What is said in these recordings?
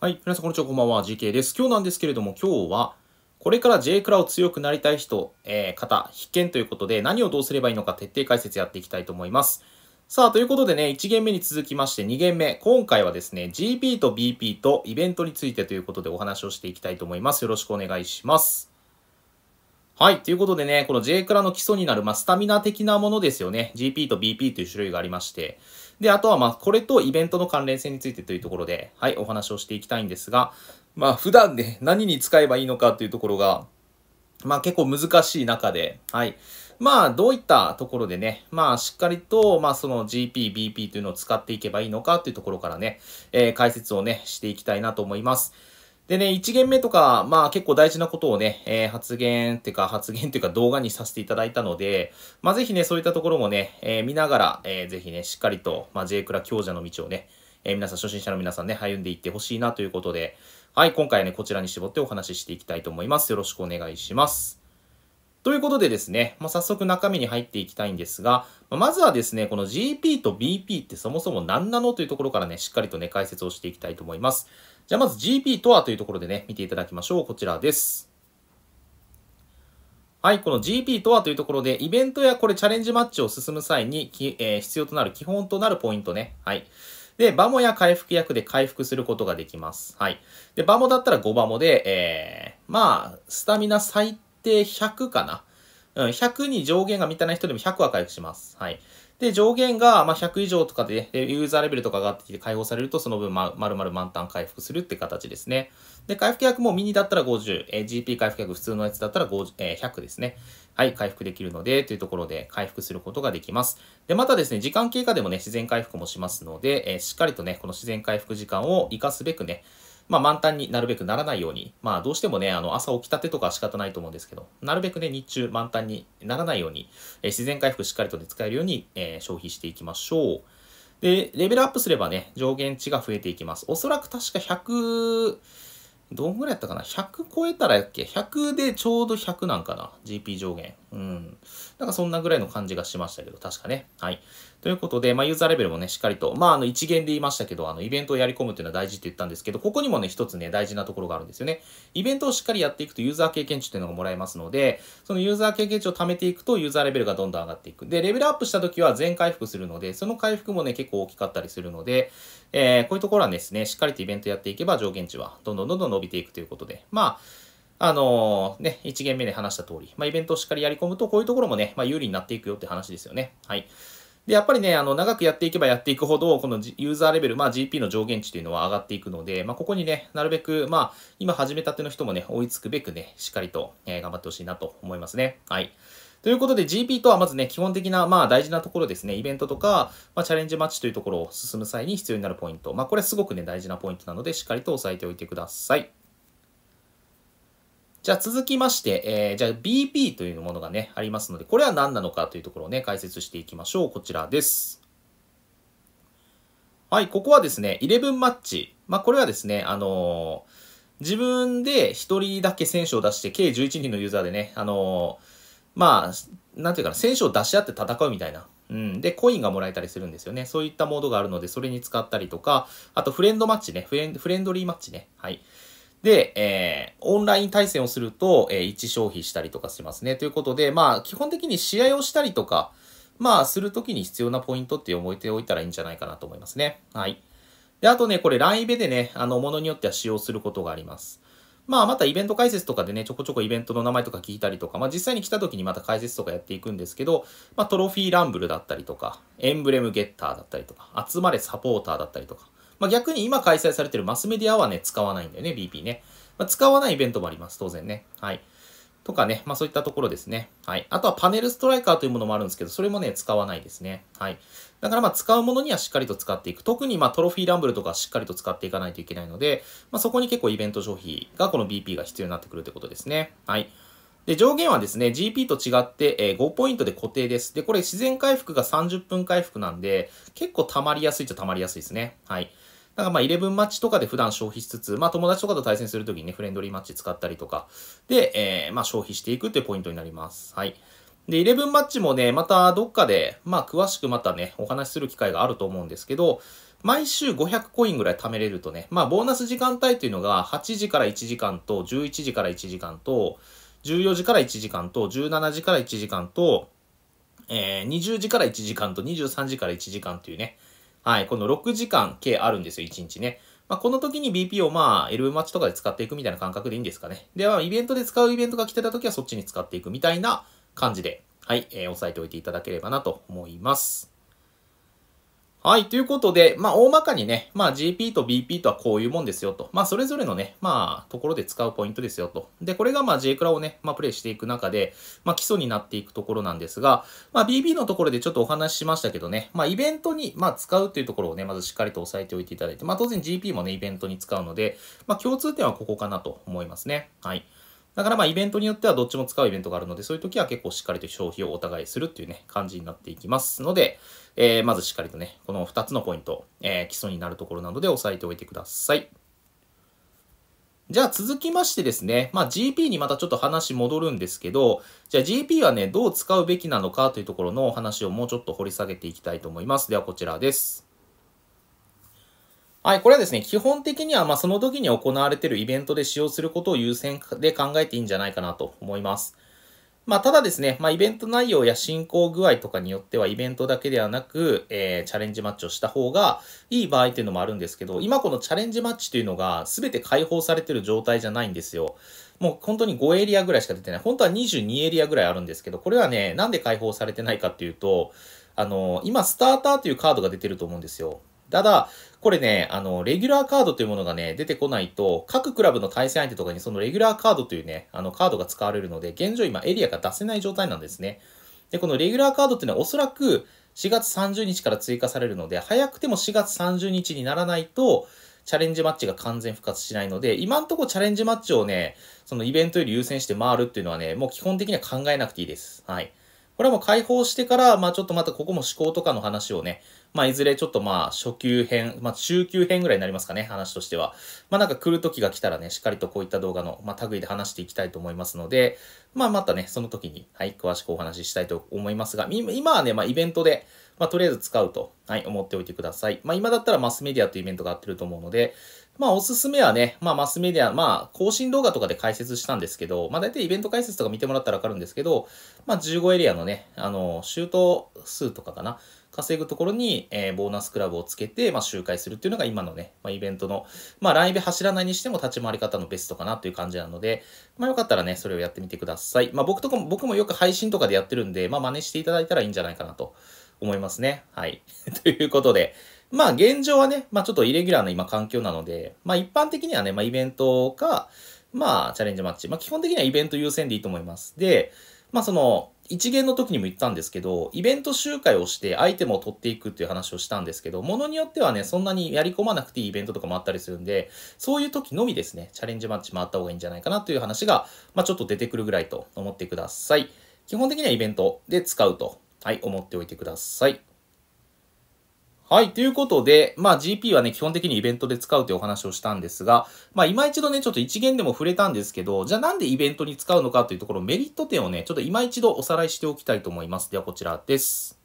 はい。皆さん、こんにちは。こんばんは。GK です。今日なんですけれども、今日は、これから J クラを強くなりたい人、えー、方、必見ということで、何をどうすればいいのか徹底解説やっていきたいと思います。さあ、ということでね、1限目に続きまして2限目、今回はですね、GP と BP とイベントについてということでお話をしていきたいと思います。よろしくお願いします。はい。ということでね、この J クラの基礎になる、まあ、スタミナ的なものですよね。GP と BP という種類がありまして。で、あとはまあ、これとイベントの関連性についてというところで、はい、お話をしていきたいんですが、まあ、普段ね、何に使えばいいのかというところが、まあ結構難しい中で、はい。まあどういったところでね、まあしっかりと、まあその GP、BP というのを使っていけばいいのかというところからね、えー、解説をね、していきたいなと思います。でね、1限目とか、まあ結構大事なことをね、えー、発言っていうか、発言っていうか動画にさせていただいたので、まあぜひね、そういったところもね、えー、見ながら、えー、ぜひね、しっかりと、まあ J クラ強者の道をね、えー、皆さん、初心者の皆さんね、歩んでいってほしいなということで、はい、今回ね、こちらに絞ってお話ししていきたいと思います。よろしくお願いします。ということでですね、まあ、早速中身に入っていきたいんですが、まずはですね、この GP と BP ってそもそも何なのというところからね、しっかりとね、解説をしていきたいと思います。じゃあまず GP とはというところでね、見ていただきましょう。こちらです。はい、この GP とはというところで、イベントやこれチャレンジマッチを進む際にき、えー、必要となる基本となるポイントね。はい。で、バモや回復薬で回復することができます。はい。で、バモだったら5バモで、えー、まあ、スタミナ最低100かな。うん、100に上限が満たない人でも100は回復します。はい。で、上限が、ま100以上とかで、ユーザーレベルとか上がってきて解放されると、その分、ま、丸々満タン回復するって形ですね。で、回復薬もミニだったら50、えー、GP 回復薬普通のやつだったら50、えー、100ですね。はい、回復できるので、というところで回復することができます。で、またですね、時間経過でもね、自然回復もしますので、えー、しっかりとね、この自然回復時間を活かすべくね、まあ、満タンになるべくならないように、まあ、どうしてもね、あの、朝起きたてとか仕方ないと思うんですけど、なるべくね、日中満タンにならないように、えー、自然回復しっかりとで使えるように、えー、消費していきましょう。で、レベルアップすればね、上限値が増えていきます。おそらく確か100、どんぐらいやったかな ?100 超えたらやっけ ?100 でちょうど100なんかな ?GP 上限。うん。なんかそんなぐらいの感じがしましたけど、確かね。はい。ということで、まあ、ユーザーレベルもね、しっかりと、まあ、あの、一元で言いましたけど、あの、イベントをやり込むっていうのは大事って言ったんですけど、ここにもね、一つね、大事なところがあるんですよね。イベントをしっかりやっていくと、ユーザー経験値っていうのがもらえますので、そのユーザー経験値を貯めていくと、ユーザーレベルがどんどん上がっていく。で、レベルアップした時は全回復するので、その回復もね、結構大きかったりするので、えー、こういうところはですね、しっかりとイベントやっていけば、上限値はどんどんどんどん伸びていくということで、まあ、あのー、ね、1限目で話した通り、まあ、イベントをしっかりやり込むと、こういうところもね、まあ、有利になっていくよって話ですよね。はい。で、やっぱりね、あの、長くやっていけばやっていくほど、このユーザーレベル、まあ GP の上限値というのは上がっていくので、まあここにね、なるべく、まあ、今始めたての人もね、追いつくべくね、しっかりと、えー、頑張ってほしいなと思いますね。はい。ということで GP とはまずね、基本的な、まあ大事なところですね。イベントとか、まあチャレンジマッチというところを進む際に必要になるポイント。まあこれすごくね、大事なポイントなので、しっかりと押さえておいてください。じゃあ続きまして、えー、じゃあ BP というものがね、ありますので、これは何なのかというところをね、解説していきましょう。こちらです。はい、ここはですね、11マッチ。まあ、これはですね、あのー、自分で1人だけ選手を出して、計11人のユーザーでね、あのー、まあ、なんていうかな、選手を出し合って戦うみたいな。うん。で、コインがもらえたりするんですよね。そういったモードがあるので、それに使ったりとか、あとフレンドマッチね。フレンフレンドリーマッチね。はい。で、えー、オンライン対戦をすると、えー、一消費したりとかしますね。ということで、まあ、基本的に試合をしたりとか、まあ、するときに必要なポイントって覚えておいたらいいんじゃないかなと思いますね。はい。で、あとね、これ、ランイベでね、あの、ものによっては使用することがあります。まあ、またイベント解説とかでね、ちょこちょこイベントの名前とか聞いたりとか、まあ、実際に来たときにまた解説とかやっていくんですけど、まあ、トロフィーランブルだったりとか、エンブレムゲッターだったりとか、集まれサポーターだったりとか、まあ、逆に今開催されてるマスメディアはね、使わないんだよね、BP ね。まあ、使わないイベントもあります、当然ね。はい。とかね、まあそういったところですね。はい。あとはパネルストライカーというものもあるんですけど、それもね、使わないですね。はい。だからまあ使うものにはしっかりと使っていく。特にまあトロフィーランブルとかしっかりと使っていかないといけないので、まあそこに結構イベント消費がこの BP が必要になってくるということですね。はい。で、上限はですね、GP と違って、え5ポイントで固定です。で、これ自然回復が30分回復なんで、結構溜まりやすいっちゃ溜まりやすいですね。はい。なんかまあ、11マッチとかで普段消費しつつ、まあ、友達とかと対戦するときにね、フレンドリーマッチ使ったりとか、で、えー、まあ、消費していくっていうポイントになります。はい。で、11マッチもね、またどっかで、まあ、詳しくまたね、お話しする機会があると思うんですけど、毎週500コインぐらい貯めれるとね、まあ、ボーナス時間帯っていうのが、8時から1時間と、11時から1時間と、14時から1時間と、17時から1時間と、えー、20時から1時間と23時から1時間というね、はい、この6時間計あるんですよ、1日ね。まあ、この時に BP をまあ、LV マッチとかで使っていくみたいな感覚でいいんですかね。では、イベントで使うイベントが来てた時はそっちに使っていくみたいな感じで、はい、えー、押さえておいていただければなと思います。はい。ということで、まあ、大まかにね、まあ、GP と BP とはこういうもんですよと。まあ、それぞれのね、まあ、ところで使うポイントですよと。で、これが、まあ、J クラをね、まあ、プレイしていく中で、まあ、基礎になっていくところなんですが、まあ、BP のところでちょっとお話ししましたけどね、まあ、イベントに、まあ、使うっていうところをね、まずしっかりと押さえておいていただいて、まあ、当然 GP もね、イベントに使うので、まあ、共通点はここかなと思いますね。はい。だからまあイベントによってはどっちも使うイベントがあるので、そういう時は結構しっかりと消費をお互いするっていうね、感じになっていきますので、えー、まずしっかりとね、この2つのポイント、えー、基礎になるところなので押さえておいてください。じゃあ続きましてですね、まあ GP にまたちょっと話戻るんですけど、じゃあ GP はね、どう使うべきなのかというところのお話をもうちょっと掘り下げていきたいと思います。ではこちらです。はい、これはですね、基本的には、まあ、その時に行われているイベントで使用することを優先で考えていいんじゃないかなと思います。まあ、ただですね、まあ、イベント内容や進行具合とかによっては、イベントだけではなく、えー、チャレンジマッチをした方がいい場合っていうのもあるんですけど、今このチャレンジマッチというのが全て解放されてる状態じゃないんですよ。もう本当に5エリアぐらいしか出てない。本当は22エリアぐらいあるんですけど、これはね、なんで解放されてないかっていうと、あの、今、スターターというカードが出てると思うんですよ。ただ、これね、あの、レギュラーカードというものがね、出てこないと、各クラブの対戦相手とかにそのレギュラーカードというね、あの、カードが使われるので、現状今エリアが出せない状態なんですね。で、このレギュラーカードっていうのはおそらく4月30日から追加されるので、早くても4月30日にならないと、チャレンジマッチが完全復活しないので、今んとこチャレンジマッチをね、そのイベントより優先して回るっていうのはね、もう基本的には考えなくていいです。はい。これはもう解放してから、まあちょっとまたここも思考とかの話をね、まあ、いずれちょっとまあ、初級編、まあ、中級編ぐらいになりますかね、話としては。まあ、なんか来る時が来たらね、しっかりとこういった動画の、まあ、類で話していきたいと思いますので、まあ、またね、その時に、はい、詳しくお話ししたいと思いますが、今はね、まあ、イベントで、まあ、とりあえず使うと、はい、思っておいてください。まあ、今だったらマスメディアというイベントがあってると思うので、まあ、おすすめはね、まあ、マスメディア、まあ、更新動画とかで解説したんですけど、まあ、大体イベント解説とか見てもらったらわかるんですけど、まあ、15エリアのね、あの、シュート数とかかな、稼ぐところに、えー、ボーナスクラブをつけて、まあ、周回するっていうのが今のね、まあ、イベントの、まあ、ライブ走らないにしても立ち回り方のベストかなという感じなので、まあ、よかったらね、それをやってみてください。まあ、僕とかも、僕もよく配信とかでやってるんで、まあ、真似していただいたらいいんじゃないかなと思いますね。はい。ということで、まあ現状はね、まあちょっとイレギュラーな今環境なので、まあ一般的にはね、まあイベントか、まあチャレンジマッチ、まあ基本的にはイベント優先でいいと思います。で、まあその、一元の時にも言ったんですけど、イベント集会をしてアイテムを取っていくっていう話をしたんですけど、ものによってはね、そんなにやり込まなくていいイベントとかもあったりするんで、そういう時のみですね、チャレンジマッチ回った方がいいんじゃないかなという話が、まあ、ちょっと出てくるぐらいと思ってください。基本的にはイベントで使うと、はい、思っておいてください。はい。ということで、まあ GP はね、基本的にイベントで使うというお話をしたんですが、まあ今一度ね、ちょっと一元でも触れたんですけど、じゃあなんでイベントに使うのかというところ、メリット点をね、ちょっと今一度おさらいしておきたいと思います。ではこちらです。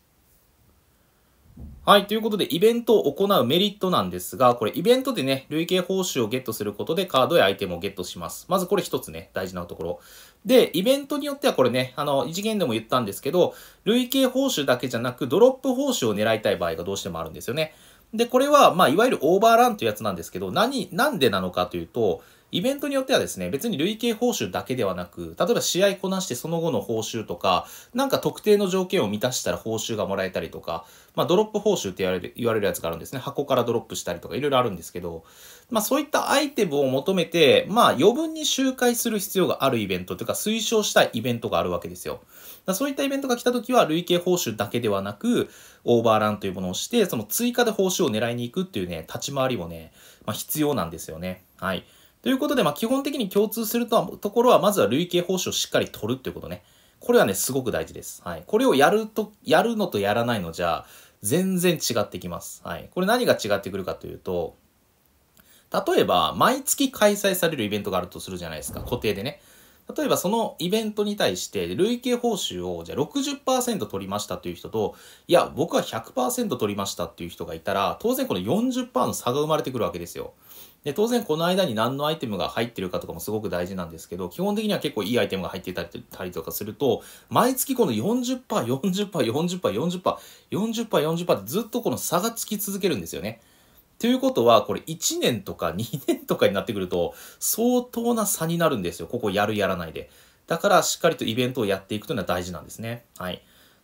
はい。ということで、イベントを行うメリットなんですが、これイベントでね、累計報酬をゲットすることでカードやアイテムをゲットします。まずこれ一つね、大事なところ。で、イベントによってはこれね、あの、一元でも言ったんですけど、累計報酬だけじゃなく、ドロップ報酬を狙いたい場合がどうしてもあるんですよね。で、これは、まあ、いわゆるオーバーランというやつなんですけど、何、なんでなのかというと、イベントによってはですね、別に累計報酬だけではなく、例えば試合こなしてその後の報酬とか、なんか特定の条件を満たしたら報酬がもらえたりとか、まあドロップ報酬って言われる言われるやつがあるんですね。箱からドロップしたりとかいろいろあるんですけど、まあそういったアイテムを求めて、まあ余分に周回する必要があるイベントというか推奨したいイベントがあるわけですよ。だそういったイベントが来た時は累計報酬だけではなく、オーバーランというものをして、その追加で報酬を狙いに行くっていうね、立ち回りもね、まあ必要なんですよね。はい。ということで、まあ、基本的に共通するとところは、まずは累計報酬をしっかり取るっていうことね。これはね、すごく大事です。はい。これをやると、やるのとやらないのじゃ、全然違ってきます。はい。これ何が違ってくるかというと、例えば、毎月開催されるイベントがあるとするじゃないですか。固定でね。例えばそのイベントに対して累計報酬をじゃあ60%取りましたという人といや僕は100%取りましたっていう人がいたら当然この40%の差が生まれてくるわけですよ。で、当然この間に何のアイテムが入ってるかとかもすごく大事なんですけど、基本的には結構いいアイテムが入ってたりとかすると、毎月この 40%, 40%、40%、40%、40%、40%、40%ってずっとこの差がつき続けるんですよね。ということは、これ1年とか2年とかになってくると、相当な差になるんですよ。ここやるやらないで。だから、しっかりとイベントをやっていくというのは大事なんですね。はい。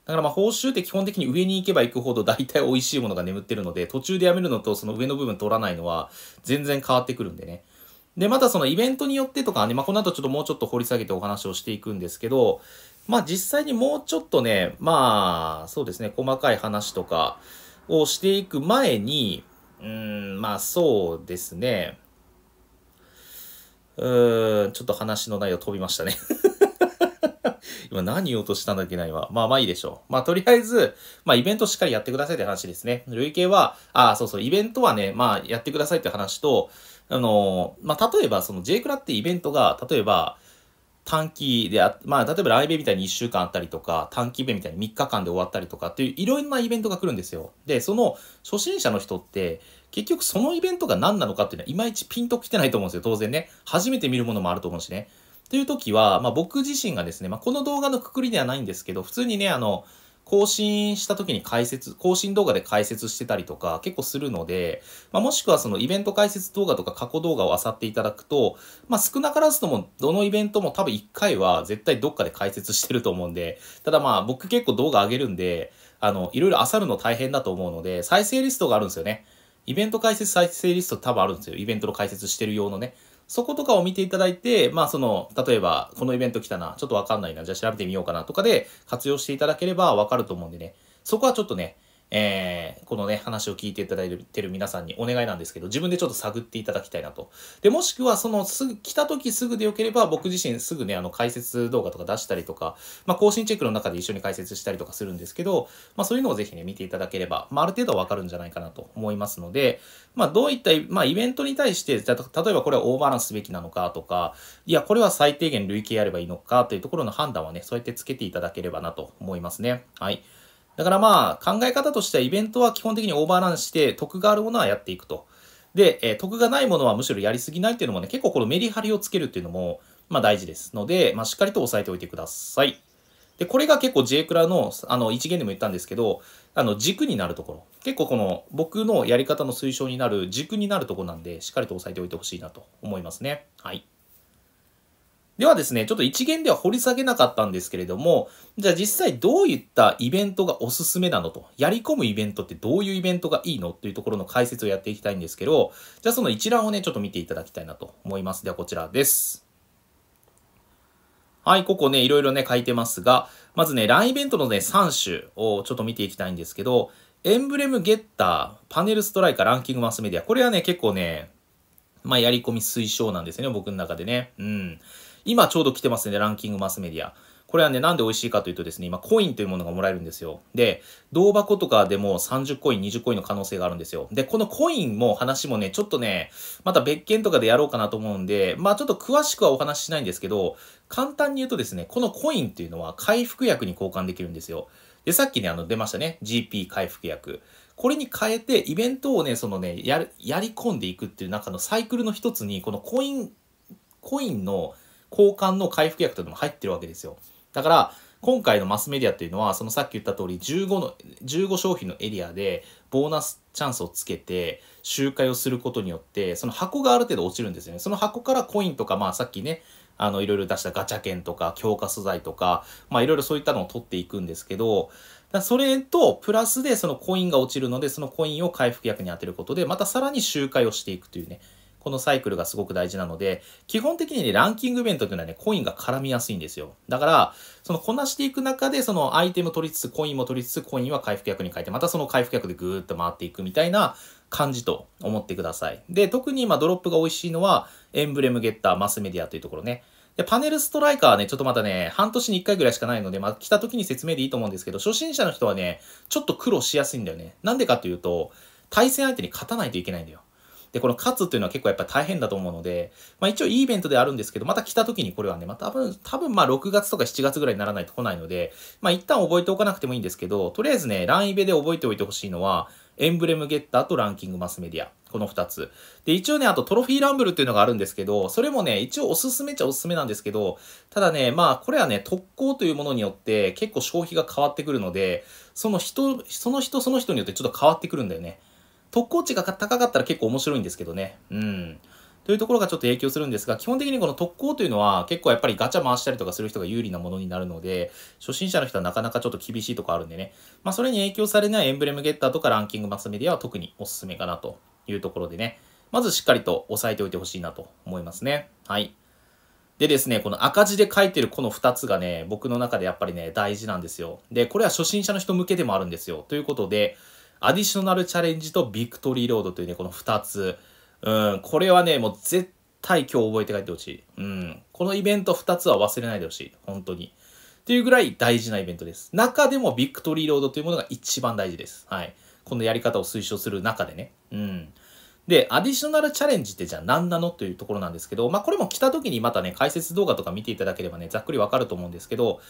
だからまあ報酬って基本的に上に行けば行くほど大体美味しいものが眠ってるので、途中でやめるのとその上の部分取らないのは全然変わってくるんでね。で、またそのイベントによってとかね、まあ、この後ちょっともうちょっと掘り下げてお話をしていくんですけど、まあ実際にもうちょっとね、まあそうですね、細かい話とかをしていく前に、うん、まあそうですね、うーん、ちょっと話の内容飛びましたね 今何言おうとしたんだっけな、わ。まあまあいいでしょう。まあとりあえず、まあイベントしっかりやってくださいって話ですね。累計は、ああ、そうそう、イベントはね、まあやってくださいって話と、あのー、まあ例えばその J クラってイベントが、例えば、短期であ、まあ、例えばライブみたいに1週間あったりとか、短期イベみたいに3日間で終わったりとかっていういろんなイベントが来るんですよ。で、その初心者の人って、結局そのイベントが何なのかっていうのは、いまいちピンと来てないと思うんですよ、当然ね。初めて見るものもあると思うしね。という時は、まあ、僕自身がですね、まあ、この動画のくくりではないんですけど、普通にね、あの、更新した時に解説、更新動画で解説してたりとか結構するので、まあ、もしくはそのイベント解説動画とか過去動画を漁っていただくと、まあ、少なからずともどのイベントも多分1回は絶対どっかで解説してると思うんで、ただまあ僕結構動画上げるんで、あの、いろいろ漁るの大変だと思うので、再生リストがあるんですよね。イベント解説再生リスト多分あるんですよ。イベントの解説してる用のね。そことかを見ていただいて、まあその、例えば、このイベント来たな、ちょっとわかんないな、じゃあ調べてみようかなとかで活用していただければわかると思うんでね、そこはちょっとね、えー、このね、話を聞いていただいてる皆さんにお願いなんですけど、自分でちょっと探っていただきたいなと。で、もしくは、その、すぐ、来た時すぐでよければ、僕自身すぐね、あの、解説動画とか出したりとか、まあ、更新チェックの中で一緒に解説したりとかするんですけど、まあ、そういうのをぜひね、見ていただければ、まあ、ある程度わかるんじゃないかなと思いますので、まあ、どういった、まあ、イベントに対して、例えばこれはオーバーランスすべきなのかとか、いや、これは最低限累計やればいいのかというところの判断はね、そうやってつけていただければなと思いますね。はい。だからまあ、考え方としてはイベントは基本的にオーバーランして、得があるものはやっていくと。で、え得がないものはむしろやりすぎないっていうのもね、結構このメリハリをつけるっていうのも、まあ大事ですので、まあしっかりと押さえておいてください。で、これが結構 J クラの、あの、一元でも言ったんですけど、あの、軸になるところ。結構この、僕のやり方の推奨になる軸になるとこなんで、しっかりと押さえておいてほしいなと思いますね。はい。ではですね、ちょっと一元では掘り下げなかったんですけれども、じゃあ実際どういったイベントがおすすめなのと、やり込むイベントってどういうイベントがいいのというところの解説をやっていきたいんですけど、じゃあその一覧をね、ちょっと見ていただきたいなと思います。ではこちらです。はい、ここね、いろいろね、書いてますが、まずね、LINE イベントのね、3種をちょっと見ていきたいんですけど、エンブレムゲッター、パネルストライカー、ランキングマスメディア。これはね、結構ね、まあ、やり込み推奨なんですよね、僕の中でね。うん。今ちょうど来てますね、ランキングマスメディア。これはね、なんで美味しいかというとですね、今コインというものがもらえるんですよ。で、銅箱とかでも30コイン、20コインの可能性があるんですよ。で、このコインも話もね、ちょっとね、また別件とかでやろうかなと思うんで、まあちょっと詳しくはお話ししないんですけど、簡単に言うとですね、このコインっていうのは回復薬に交換できるんですよ。で、さっきね、あの、出ましたね。GP 回復薬。これに変えて、イベントをね、そのね、や、やり込んでいくっていう中のサイクルの一つに、このコイン、コインの交換の回復薬というのも入ってるわけですよ。だから、今回のマスメディアっていうのは、そのさっき言った通り15の、15商品のエリアでボーナスチャンスをつけて周回をすることによって、その箱がある程度落ちるんですよね。その箱からコインとか、まあさっきね、あの、いろいろ出したガチャ券とか、強化素材とか、まあいろいろそういったのを取っていくんですけど、だそれと、プラスでそのコインが落ちるので、そのコインを回復薬に当てることで、またさらに周回をしていくというね。このサイクルがすごく大事なので、基本的にね、ランキングイベントというのはね、コインが絡みやすいんですよ。だから、そのこなしていく中で、そのアイテム取りつつ、コインも取りつつ、コインは回復役に変えて、またその回復役でぐーっと回っていくみたいな感じと思ってください。で、特に今ドロップが美味しいのは、エンブレムゲッター、マスメディアというところね。で、パネルストライカーはね、ちょっとまたね、半年に1回ぐらいしかないので、まあ、来た時に説明でいいと思うんですけど、初心者の人はね、ちょっと苦労しやすいんだよね。なんでかというと、対戦相手に勝たないといけないんだよ。で、この勝つというのは結構やっぱ大変だと思うので、まあ一応いいイベントであるんですけど、また来た時にこれはね、まあ多分、多分まあ6月とか7月ぐらいにならないと来ないので、まあ一旦覚えておかなくてもいいんですけど、とりあえずね、ランイベで覚えておいてほしいのは、エンブレムゲッターとランキングマスメディア。この2つ。で、一応ね、あとトロフィーランブルっていうのがあるんですけど、それもね、一応おすすめっちゃおすすめなんですけど、ただね、まあ、これはね、特攻というものによって結構消費が変わってくるので、その人、その人その人によってちょっと変わってくるんだよね。特攻値が高かったら結構面白いんですけどね。うん。というところがちょっと影響するんですが、基本的にこの特攻というのは結構やっぱりガチャ回したりとかする人が有利なものになるので、初心者の人はなかなかちょっと厳しいとこあるんでね。まあそれに影響されないエンブレムゲッターとかランキングマスメディアは特におすすめかなというところでね。まずしっかりと押さえておいてほしいなと思いますね。はい。でですね、この赤字で書いてるこの2つがね、僕の中でやっぱりね、大事なんですよ。で、これは初心者の人向けでもあるんですよ。ということで、アディショナルチャレンジとビクトリーロードというね、この2つ。うん、これはね、もう絶対今日覚えて帰ってほしい。うん。このイベント2つは忘れないでほしい。本当に。っていうぐらい大事なイベントです。中でもビクトリーロードというものが一番大事です。はい。このやり方を推奨する中でね。うん。で、アディショナルチャレンジってじゃあ何なのというところなんですけど、まあこれも来た時にまたね、解説動画とか見ていただければね、ざっくりわかると思うんですけど、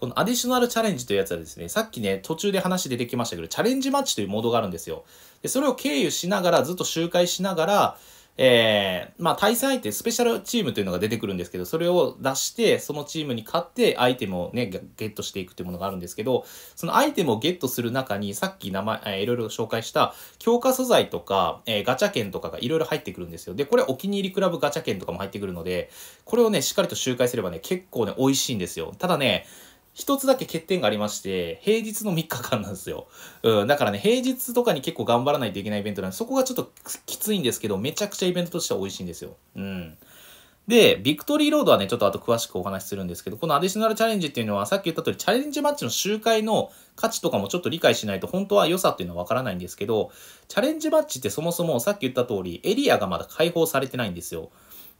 このアディショナルチャレンジというやつはですね、さっきね、途中で話出てきましたけど、チャレンジマッチというモードがあるんですよ。で、それを経由しながら、ずっと周回しながら、えー、まあ、対戦相手、スペシャルチームというのが出てくるんですけど、それを出して、そのチームに勝って、アイテムをね、ゲットしていくというものがあるんですけど、そのアイテムをゲットする中に、さっき名前、えいろいろ紹介した、強化素材とか、えー、ガチャ券とかがいろいろ入ってくるんですよ。で、これお気に入りクラブガチャ券とかも入ってくるので、これをね、しっかりと周回すればね、結構ね、美味しいんですよ。ただね、一つだけ欠点がありまして、平日の3日間なんですよ。うん、だからね、平日とかに結構頑張らないといけないイベントなんで、そこがちょっときついんですけど、めちゃくちゃイベントとしては美味しいんですよ。うん。で、ビクトリーロードはね、ちょっと後詳しくお話しするんですけど、このアディショナルチャレンジっていうのは、さっき言った通り、チャレンジマッチの周回の価値とかもちょっと理解しないと、本当は良さっていうのはわからないんですけど、チャレンジマッチってそもそもさっき言った通り、エリアがまだ解放されてないんですよ。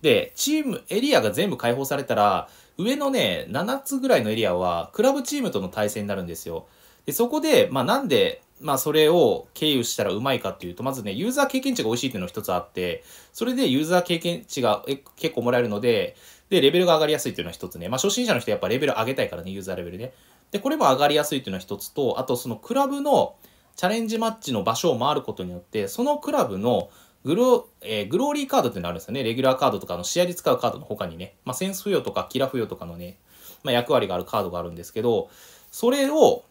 で、チーム、エリアが全部解放されたら、上のね、7つぐらいのエリアは、クラブチームとの対戦になるんですよ。で、そこで、まあなんで、まあそれを経由したらうまいかっていうと、まずね、ユーザー経験値が美味しいっていうのが一つあって、それでユーザー経験値が結構もらえるので、で、レベルが上がりやすいっていうのは一つね。まあ初心者の人やっぱレベル上げたいからね、ユーザーレベルね。で、これも上がりやすいっていうのは一つと、あとそのクラブのチャレンジマッチの場所を回ることによって、そのクラブのグロ,、えー、グローリーカードってのあるんですよね。レギュラーカードとかの試合で使うカードの他にね、まあ、センス付与とかキラ付与とかのね、まあ、役割があるカードがあるんですけど、それを、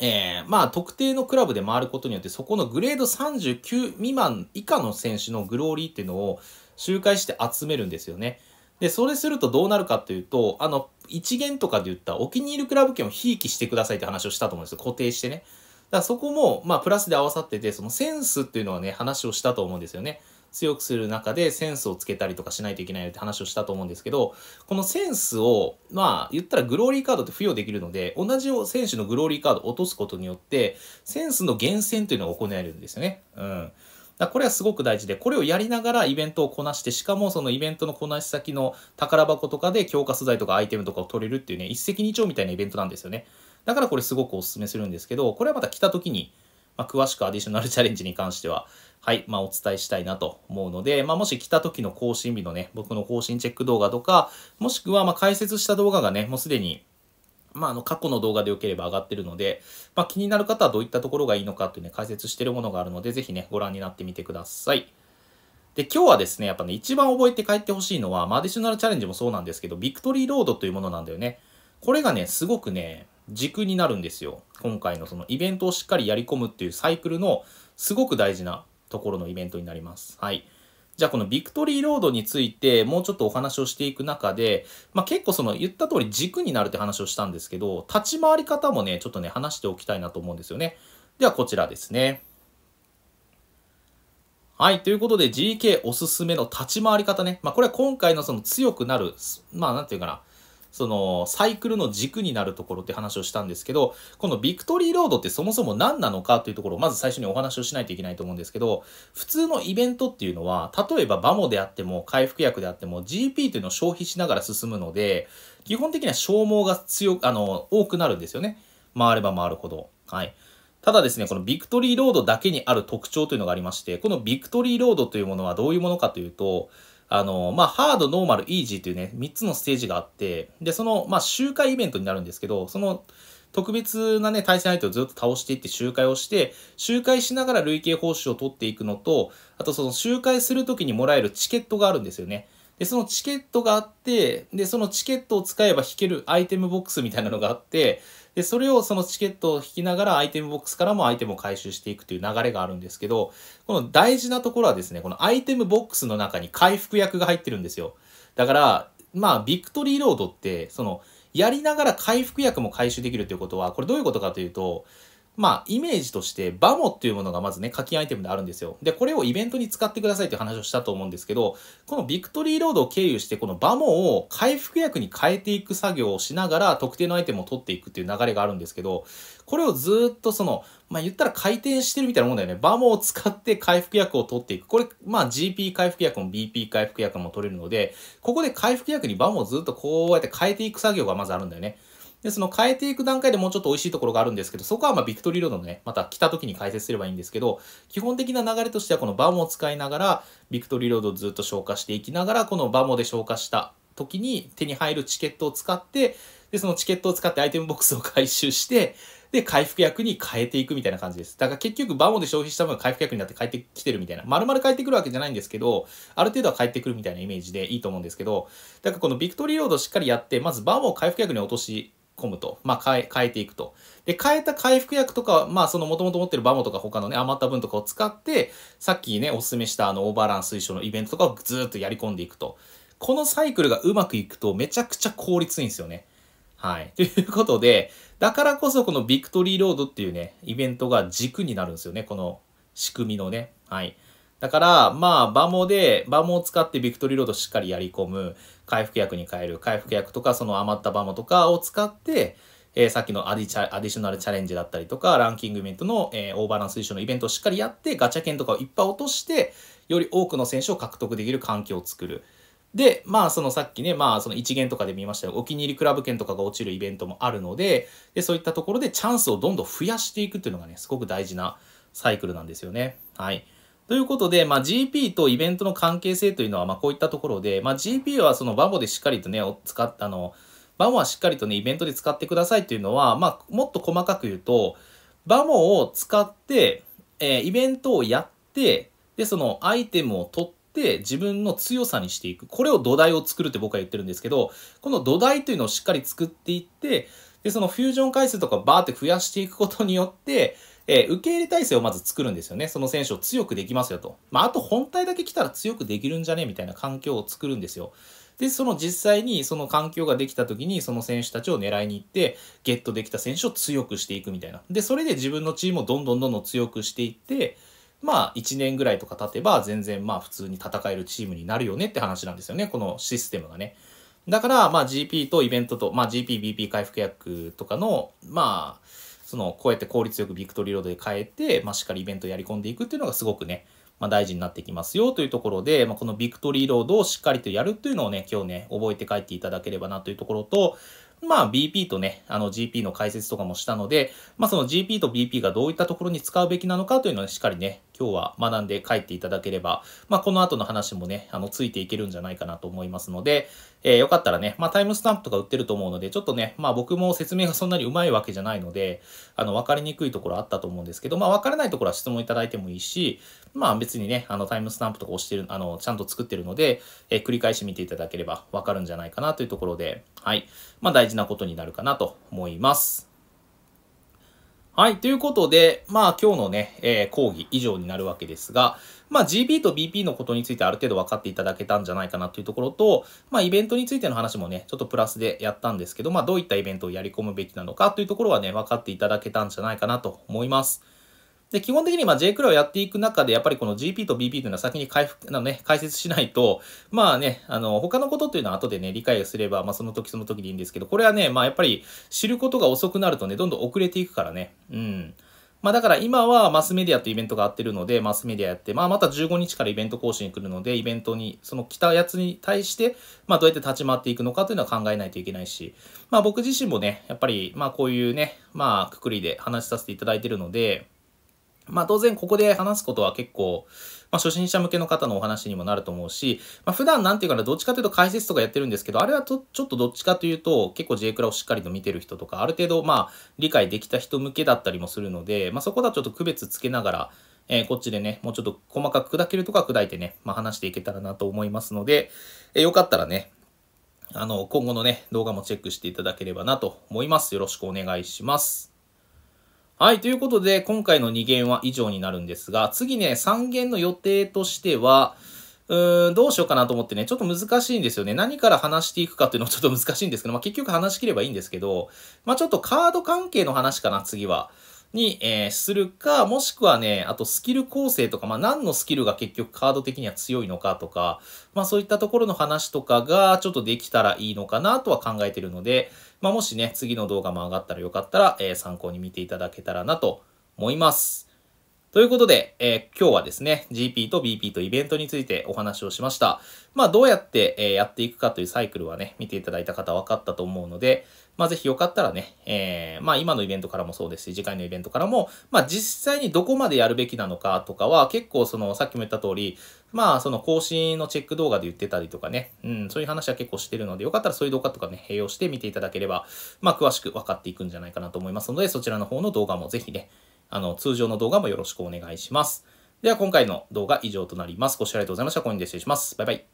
えー、まあ特定のクラブで回ることによってそこのグレード39未満以下の選手のグローリーっていうのを周回して集めるんですよね。で、それするとどうなるかというと、あの、一元とかで言ったお気に入りクラブ券をひいきしてくださいって話をしたと思うんですよ。固定してね。だそこも、まあ、プラスで合わさってて、そのセンスっていうのはね、話をしたと思うんですよね。強くする中でセンスをつけたりとかしないといけないよって話をしたと思うんですけど、このセンスを、まあ、言ったらグローリーカードって付与できるので、同じ選手のグローリーカードを落とすことによって、センスの厳選というのが行えるんですよね。うん。だこれはすごく大事で、これをやりながらイベントをこなして、しかもそのイベントのこなし先の宝箱とかで強化素材とかアイテムとかを取れるっていうね、一石二鳥みたいなイベントなんですよね。だからこれすごくお勧めするんですけど、これはまた来た時に、まあ、詳しくアディショナルチャレンジに関しては、はい、まあ、お伝えしたいなと思うので、まあ、もし来た時の更新日のね、僕の更新チェック動画とか、もしくは、ま解説した動画がね、もうすでに、まあ、あの、過去の動画で良ければ上がってるので、ま気になる方はどういったところがいいのかっていうね、解説してるものがあるので、ぜひね、ご覧になってみてください。で、今日はですね、やっぱね、一番覚えて帰ってほしいのは、まあ、アディショナルチャレンジもそうなんですけど、ビクトリーロードというものなんだよね。これがね、すごくね、軸になるんですよ。今回のそのイベントをしっかりやり込むっていうサイクルのすごく大事なところのイベントになります。はい。じゃあこのビクトリーロードについてもうちょっとお話をしていく中で、まあ、結構その言った通り軸になるって話をしたんですけど、立ち回り方もね、ちょっとね、話しておきたいなと思うんですよね。ではこちらですね。はい。ということで GK おすすめの立ち回り方ね。まあ、これは今回のその強くなる、まあ、なんていうかな。そのサイクルの軸になるところって話をしたんですけど、このビクトリーロードってそもそも何なのかというところをまず最初にお話をしないといけないと思うんですけど、普通のイベントっていうのは、例えばバモであっても回復薬であっても GP というのを消費しながら進むので、基本的には消耗が強く、あの、多くなるんですよね。回れば回るほど。はい。ただですね、このビクトリーロードだけにある特徴というのがありまして、このビクトリーロードというものはどういうものかというと、あの、まあ、ハード、ノーマル、イージーっていうね、3つのステージがあって、で、その、まあ、集会イベントになるんですけど、その、特別なね、対戦相手をずっと倒していって周回をして、周回しながら累計報酬を取っていくのと、あとその周回するときにもらえるチケットがあるんですよね。で、そのチケットがあって、で、そのチケットを使えば引けるアイテムボックスみたいなのがあって、で、それをそのチケットを引きながらアイテムボックスからもアイテムを回収していくという流れがあるんですけど、この大事なところはですね、このアイテムボックスの中に回復薬が入ってるんですよ。だから、まあ、ビクトリーロードって、その、やりながら回復薬も回収できるということは、これどういうことかというと、まあ、イメージとして、バモっていうものがまずね、課金アイテムであるんですよ。で、これをイベントに使ってくださいって話をしたと思うんですけど、このビクトリーロードを経由して、このバモを回復薬に変えていく作業をしながら、特定のアイテムを取っていくっていう流れがあるんですけど、これをずっとその、まあ、言ったら回転してるみたいなもんだよね。バモを使って回復薬を取っていく。これ、まあ、GP 回復薬も BP 回復薬も取れるので、ここで回復薬にバモをずっとこうやって変えていく作業がまずあるんだよね。で、その変えていく段階でもうちょっと美味しいところがあるんですけど、そこはまあビクトリーロードのね、また来た時に解説すればいいんですけど、基本的な流れとしてはこのバモを使いながら、ビクトリーロードをずっと消化していきながら、このバモで消化した時に手に入るチケットを使って、で、そのチケットを使ってアイテムボックスを回収して、で、回復薬に変えていくみたいな感じです。だから結局、バモで消費した分回復薬になって帰ってきてるみたいな。丸々帰ってくるわけじゃないんですけど、ある程度は帰ってくるみたいなイメージでいいと思うんですけど、だからこのビクトリーロードをしっかりやって、まずバモを回復薬に落とし込むと。まあ、変え、変えていくと。で、変えた回復薬とか、まあ、その元々持ってるバモとか他のね、余った分とかを使って、さっきね、お勧めしたあの、オーバーラン推奨のイベントとかをずっとやり込んでいくと。このサイクルがうまくいくと、めちゃくちゃ効率いいんですよね。はい。ということで、だからこそこのビクトリーロードっていうね、イベントが軸になるんですよね。この仕組みのね。はい。だから、まあ、バモで、バモを使ってビクトリーロードしっかりやり込む、回復薬に変える、回復薬とか、その余ったバモとかを使って、えー、さっきのアディチャアディショナルチャレンジだったりとか、ランキングイベントの、えー、オーバーランス一緒のイベントをしっかりやって、ガチャ券とかをいっぱい落として、より多くの選手を獲得できる環境を作る。で、まあ、そのさっきね、まあ、その一元とかで見ましたよ。お気に入りクラブ券とかが落ちるイベントもあるので、で、そういったところでチャンスをどんどん増やしていくっていうのがね、すごく大事なサイクルなんですよね。はい。ということで、まあ、GP とイベントの関係性というのは、まあ、こういったところで、まあ、GP はそのバモでしっかりとね、使っあの、バモはしっかりとね、イベントで使ってくださいというのは、まあ、もっと細かく言うと、バモを使って、えー、イベントをやって、で、そのアイテムを取って、自分の強さにしていく。これを土台を作るって僕は言ってるんですけど、この土台というのをしっかり作っていって、で、そのフュージョン回数とかバーって増やしていくことによって、えー、受け入れ体制をまず作るんですよね。その選手を強くできますよと。まあ、あと本体だけ来たら強くできるんじゃねみたいな環境を作るんですよ。で、その実際にその環境ができた時にその選手たちを狙いに行って、ゲットできた選手を強くしていくみたいな。で、それで自分のチームをどんどんどんどん強くしていって、まあ1年ぐらいとか経てば全然まあ普通に戦えるチームになるよねって話なんですよね。このシステムがね。だからまあ GP とイベントと、まあ GP、BP 回復薬とかの、まあ、その、こうやって効率よくビクトリーロードで変えて、まあ、しっかりイベントをやり込んでいくっていうのがすごくね、まあ、大事になってきますよというところで、まあ、このビクトリーロードをしっかりとやるというのをね、今日ね、覚えて帰っていただければなというところと、まあ BP とね、あの GP の解説とかもしたので、まあその GP と BP がどういったところに使うべきなのかというのを、しっかりね、今日は学んで帰っていただければ、まあ、この後の話もね、あの、ついていけるんじゃないかなと思いますので、えー、よかったらね、まあ、タイムスタンプとか売ってると思うので、ちょっとね、まあ、僕も説明がそんなにうまいわけじゃないので、あの、わかりにくいところあったと思うんですけど、まあ、わからないところは質問いただいてもいいし、まあ、別にね、あの、タイムスタンプとか押してる、あの、ちゃんと作ってるので、えー、繰り返し見ていただければわかるんじゃないかなというところで、はい。まあ、大事なことになるかなと思います。はい。ということで、まあ今日のね、えー、講義以上になるわけですが、まあ GB と BP のことについてある程度分かっていただけたんじゃないかなというところと、まあイベントについての話もね、ちょっとプラスでやったんですけど、まあどういったイベントをやり込むべきなのかというところはね、分かっていただけたんじゃないかなと思います。で、基本的にまあ J クラをやっていく中で、やっぱりこの GP と BP というのは先に回復、のね、解説しないと、まあね、あの、他のことというのは後でね、理解すれば、まあその時その時でいいんですけど、これはね、まあやっぱり知ることが遅くなるとね、どんどん遅れていくからね。うん。まあだから今はマスメディアとイベントが合ってるので、マスメディアやって、まあまた15日からイベント更新来るので、イベントに、その来たやつに対して、まあどうやって立ち回っていくのかというのは考えないといけないし、まあ僕自身もね、やっぱり、まあこういうね、まあくくりで話させていただいてるので、まあ当然ここで話すことは結構、まあ初心者向けの方のお話にもなると思うし、まあ普段なんていうかな、どっちかというと解説とかやってるんですけど、あれはとちょっとどっちかというと、結構 J クラをしっかりと見てる人とか、ある程度まあ理解できた人向けだったりもするので、まあそこではちょっと区別つけながら、えー、こっちでね、もうちょっと細かく砕けるとか砕いてね、まあ話していけたらなと思いますので、えー、よかったらね、あの、今後のね、動画もチェックしていただければなと思います。よろしくお願いします。はい。ということで、今回の2限は以上になるんですが、次ね、3弦の予定としては、うーん、どうしようかなと思ってね、ちょっと難しいんですよね。何から話していくかっていうのは ちょっと難しいんですけど、まあ結局話し切ればいいんですけど、まあちょっとカード関係の話かな、次は。に、えー、するか、もしくはね、あとスキル構成とか、まあ、何のスキルが結局カード的には強いのかとか、まあ、そういったところの話とかがちょっとできたらいいのかなとは考えてるので、まあ、もしね、次の動画も上がったらよかったら、えー、参考に見ていただけたらなと思います。ということで、えー、今日はですね、GP と BP とイベントについてお話をしました。まあ、どうやって、えー、やっていくかというサイクルはね、見ていただいた方分かったと思うので、まあ、ぜひよかったらね、えー、まあ、今のイベントからもそうですし、次回のイベントからも、まあ、実際にどこまでやるべきなのかとかは、結構、その、さっきも言った通り、まあ、その、更新のチェック動画で言ってたりとかね、うん、そういう話は結構してるので、よかったらそういう動画とかね、併用して見ていただければ、まあ、詳しく分かっていくんじゃないかなと思いますので、そちらの方の動画もぜひね、あの、通常の動画もよろしくお願いします。では、今回の動画以上となります。ご視聴ありがとうございました。コインで失礼します。バイバイ。